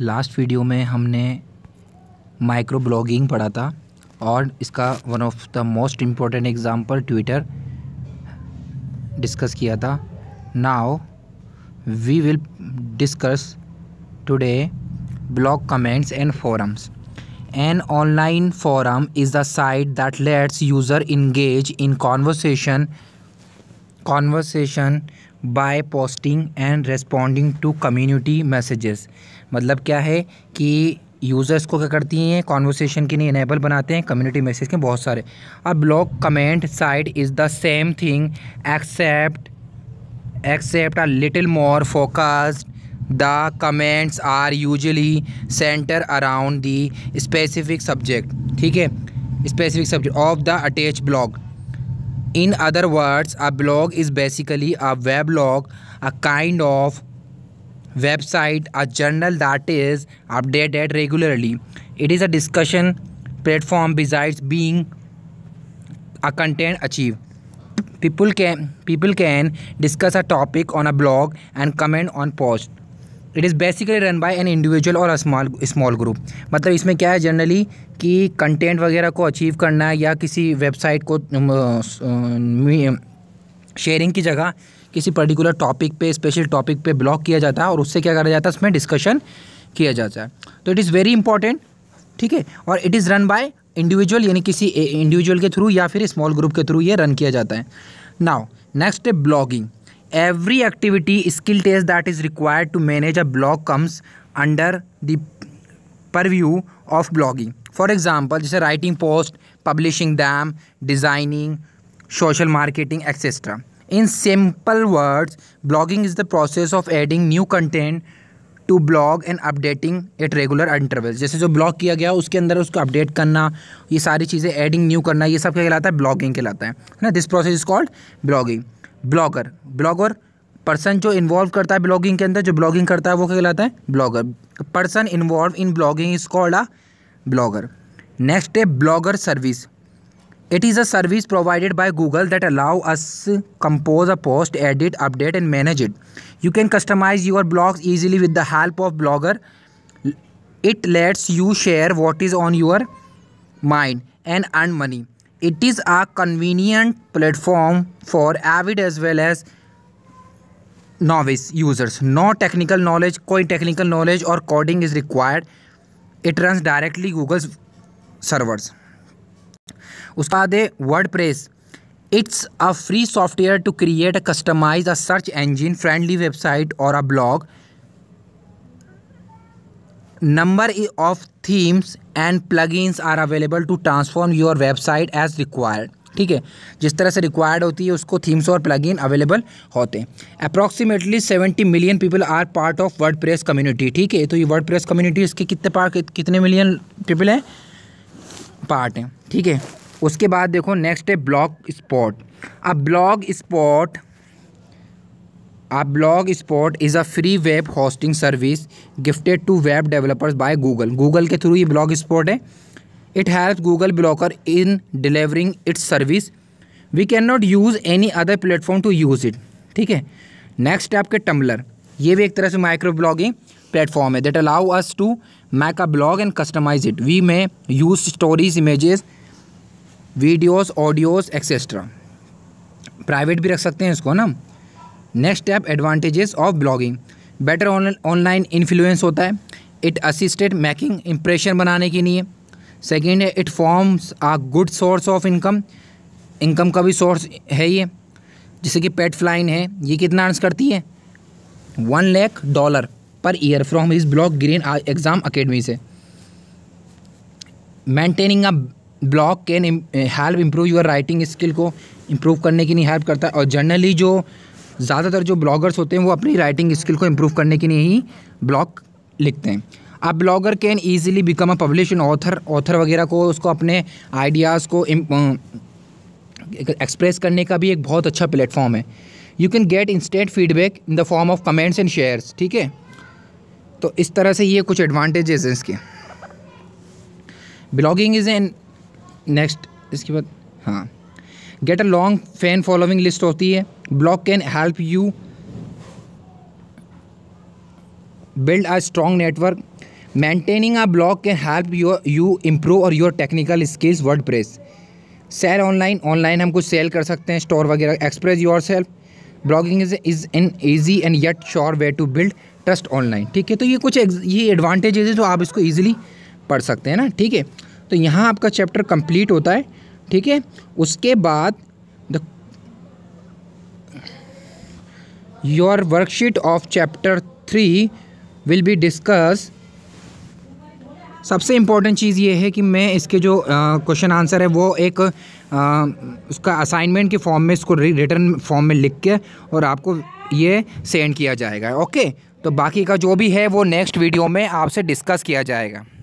Last video में हमने micro blogging पढ़ा था और इसका one of the most important example Twitter discuss किया था now we will discuss today blog comments and forums an online forum is the site that lets user engage in conversation conversation by posting and responding to community messages मतलब क्या है कि users को क्या करती हैं कॉन्वर्सेशन के लिए इनेबल बनाते हैं कम्युनिटी मैसेज के बहुत सारे अब blog comment sites is the same thing except except a little more focused the comments are usually centre around the specific subject ठीक है specific subject of the attach blog In other words, a blog is basically a weblog, a kind of website, a journal that is updated regularly. It is a discussion platform besides being a content achieved. People can people can discuss a topic on a blog and comment on post. It is basically run by an individual और small small group मतलब इसमें क्या है generally कि content वगैरह को achieve करना या किसी वेबसाइट को शेयरिंग की जगह किसी पर्टिकुलर टॉपिक पे स्पेशल टॉपिक पे ब्लॉक किया जाता है और उससे क्या करा जाता है उसमें डिस्कशन किया जाता है तो इट इज़ वेरी इंपॉर्टेंट ठीक है और it is run by individual यानी किसी इंडिविजुअल के थ्रू या फिर स्मॉल ग्रुप के थ्रू ये रन किया जाता है नाउ नेक्स्ट है blogging every activity skill test that is required to manage a blog comes under the purview of blogging for example जैसे writing post publishing them designing social marketing etcetera in simple words blogging is the process of adding new content to blog and updating at regular intervals जैसे जो blog किया गया उसके अंदर उसको update करना ये सारी चीज़ें एडिंग न्यू करना ये सब क्या कहलाता है ब्लॉगिंग कहलाता है ना this process is called blogging blogger blogger person जो इन्वॉल्व करता है ब्लॉगिंग के अंदर जो ब्लॉगिंग करता है वो क्या कहलाता है blogger person involve in blogging is called a blogger next है blogger service it is a service provided by Google that allow us compose a post edit update and manage it you can customize your blogs easily with the help of blogger it lets you share what is on your mind and earn money it is a convenient platform for avid as well as novice users no technical knowledge coin technical knowledge or coding is required it runs directly google's servers उसके बाद है WordPress it's a free software to a a customize a search engine friendly website number of themes and plugins are available to transform your website as required ठीक है जिस तरह से required होती है उसको थीम्स और प्लगइन अवेलेबल होते हैं approximately seventy million people are part of WordPress community ठीक है तो ये वर्ड प्रेस कम्युनिटी इसके कितने पार्ट कितने मिलियन पीपल हैं पार्ट हैं ठीक है उसके बाद देखो नेक्स्ट है ब्लॉग स्पॉट अब Blogspot A blogspot is a free web hosting service gifted to web developers by Google. Google के थ्रू ये blogspot है It helps Google Blogger in delivering its service. We cannot use any other platform to use it. ठीक है next है आपके tumbler ये भी एक तरह से माइक्रो ब्लॉगिंग प्लेटफॉर्म है that allow us to make a blog and customize it we may use stories images videos audios etcetera private भी रख सकते हैं इसको ना next step advantages of blogging better online influence होता है इट असिस्टेड मेकिंग इम्प्रेशन बनाने के लिए सेकेंड है it forms a good source of income income का भी सोर्स है ये जैसे कि पेट फ्लाइन है ये कितना आंस करती है one lakh dollar per year from इस ब्लॉक ग्रीन एग्ज़ाम अकेडमी से maintaining a blog can help improve your writing skill को इम्प्रूव करने के लिए हेल्प करता है और जनरली जो ज़्यादातर जो ब्लॉगर्स होते हैं वो अपनी राइटिंग स्किल को इम्प्रूव करने के लिए ही ब्लॉग लिखते हैं अब blogger can easily become a publish author author वगैरह को उसको अपने आइडियाज़ को एक्सप्रेस करने का भी एक बहुत अच्छा प्लेटफॉर्म है you can get instant feedback in the form of comments and shares ठीक है तो इस तरह से ये कुछ एडवांटेजेस हैं इसके ब्लॉगिंग इज़ एन नेक्स्ट इसके बाद हाँ get a long fan following list होती है blog can help you build a strong network maintaining a blog can help your you improve और your technical skills WordPress sell online online हम कुछ sell कर सकते हैं store वगैरह express yourself blogging is is in easy and yet sure way to build trust online ठीक है तो ये कुछ ये एडवांटेजेज है जो आप इसको ईजिली पढ़ सकते हैं ना ठीक है तो यहाँ आपका चैप्टर कंप्लीट होता है ठीक है उसके बाद the your worksheet of chapter three will be discuss सबसे इम्पॉर्टेंट चीज़ ये है कि मैं इसके जो क्वेश्चन आंसर है वो एक आ, उसका असाइनमेंट के फॉर्म में इसको रिटर्न फॉर्म में लिख के और आपको ये सेंड किया जाएगा ओके तो बाकी का जो भी है वो नेक्स्ट वीडियो में आपसे डिस्कस किया जाएगा